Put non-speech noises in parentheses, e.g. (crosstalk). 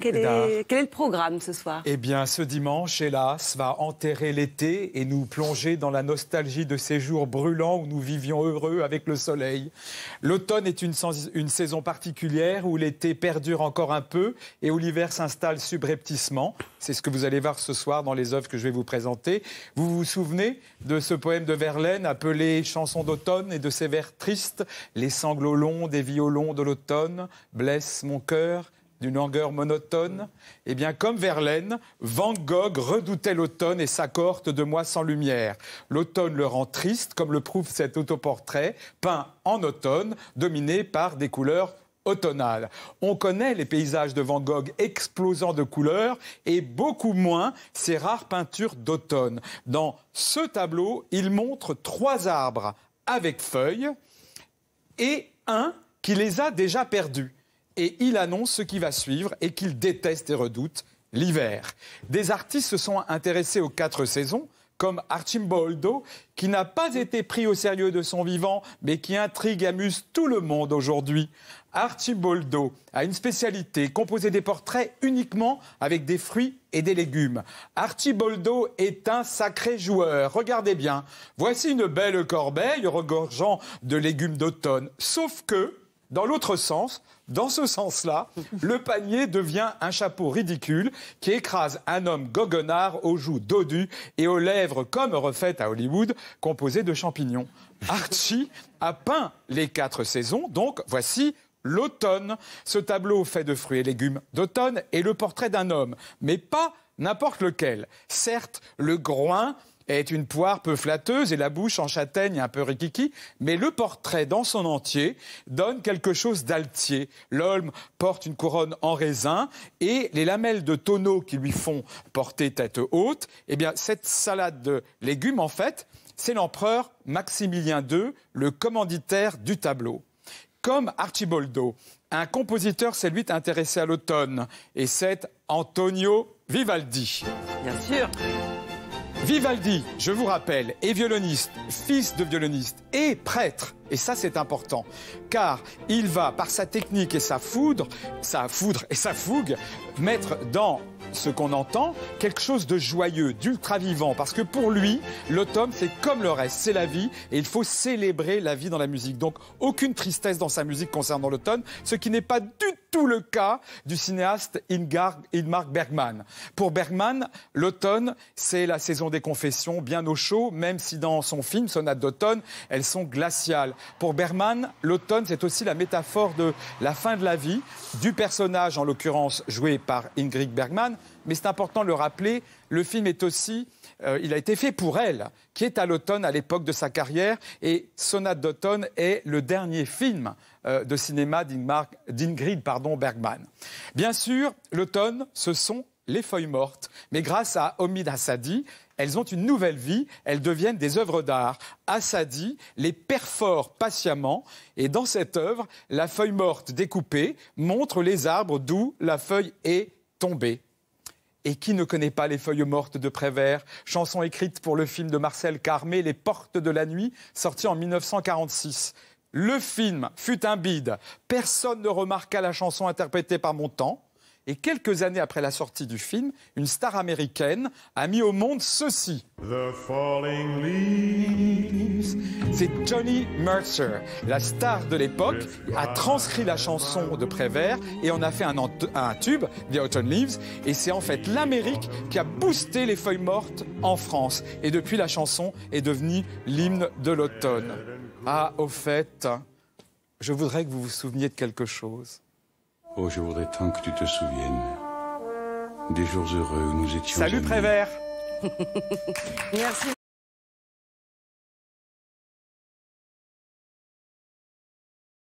Quel est, le programme ce soir Eh bien, ce dimanche, hélas, va enterrer l'été et nous plonger dans la nostalgie de ces jours brûlants où nous vivions heureux avec le soleil. L'automne est une, une, saison particulière où l'été perdure encore un peu et où l'hiver s'installe subrepticement. C'est ce que vous allez voir ce soir dans les œuvres que je vais vous présenter. Vous vous souvenez de ce poème de Verlaine appelé Chanson d'automne et de ses vers tristes Les sanglots longs des violons de l'automne blessent mon cœur d'une langueur monotone Eh bien, comme Verlaine, Van Gogh redoutait l'automne et sa de mois sans lumière. L'automne le rend triste, comme le prouve cet autoportrait, peint en automne, dominé par des couleurs automnales. On connaît les paysages de Van Gogh explosant de couleurs et beaucoup moins ses rares peintures d'automne. Dans ce tableau, il montre trois arbres avec feuilles et un qui les a déjà perdus et il annonce ce qui va suivre et qu'il déteste et redoute, l'hiver. Des artistes se sont intéressés aux quatre saisons, comme Archimboldo, qui n'a pas été pris au sérieux de son vivant, mais qui intrigue et amuse tout le monde aujourd'hui. Archimboldo a une spécialité, composer des portraits uniquement avec des fruits et des légumes. Archiboldo est un sacré joueur. Regardez bien, voici une belle corbeille regorgeant de légumes d'automne. Sauf que, dans l'autre sens, dans ce sens-là, (laughs) le panier devient un chapeau ridicule qui écrase un homme goguenard aux joues dodues et aux lèvres comme refaites à Hollywood, composées de champignons. (laughs) Archie a peint les quatre saisons, donc voici l'automne. Ce tableau fait de fruits et légumes d'automne est le portrait d'un homme, mais pas n'importe lequel. Certes, le groin est une poire peu flatteuse et la bouche en châtaigne un peu rikiki, mais le portrait dans son entier donne quelque chose d'altier. L'olme porte une couronne en raisin et les lamelles de tonneau qui lui font porter tête haute, eh bien cette salade de légumes en fait, c'est l'empereur Maximilien II, le commanditaire du tableau. Comme Archiboldo, un compositeur s'est lui intéressé à l'automne et c'est Antonio Vivaldi. Bien sûr. Vivaldi, je vous rappelle, est violoniste, fils de violoniste et prêtre. Et ça, c'est important, car il va, par sa technique et sa foudre, sa foudre et sa fougue, mettre dans ce qu'on entend quelque chose de joyeux, d'ultra-vivant, parce que pour lui, l'automne, c'est comme le reste, c'est la vie, et il faut célébrer la vie dans la musique. Donc, aucune tristesse dans sa musique concernant l'automne, ce qui n'est pas du tout le cas du cinéaste Ingmar Bergman. Pour Bergman, l'automne, c'est la saison des confessions, bien au chaud, même si dans son film, Sonate d'automne, elles sont glaciales. Pour Bergman, l'automne, c'est aussi la métaphore de la fin de la vie, du personnage, en l'occurrence joué par Ingrid Bergman, mais c'est important de le rappeler, le film est aussi, euh, il a été fait pour elle, qui est à l'automne à l'époque de sa carrière, et Sonate d'automne est le dernier film euh, de cinéma d'Ingrid Bergman. Bien sûr, l'automne, ce sont les feuilles mortes, mais grâce à Omid Hassadi, elles ont une nouvelle vie, elles deviennent des œuvres d'art. Assadi les perfore patiemment et dans cette œuvre, la feuille morte découpée montre les arbres d'où la feuille est tombée. Et qui ne connaît pas les feuilles mortes de Prévert Chanson écrite pour le film de Marcel Carmé, Les Portes de la Nuit, sorti en 1946. Le film fut un bide. Personne ne remarqua la chanson interprétée par Montand. Et quelques années après la sortie du film, une star américaine a mis au monde ceci. C'est Johnny Mercer, la star de l'époque, a transcrit la chanson de Prévert et en a fait un, tube, The Autumn Leaves. Et c'est en fait l'Amérique qui a boosté les feuilles mortes en France. Et depuis, la chanson est devenue l'hymne de l'automne. Ah, au fait, je voudrais que vous vous souveniez de quelque chose. Oh, je voudrais tant que tu te souviennes des jours heureux où nous étions. Salut Prévert (laughs) Merci.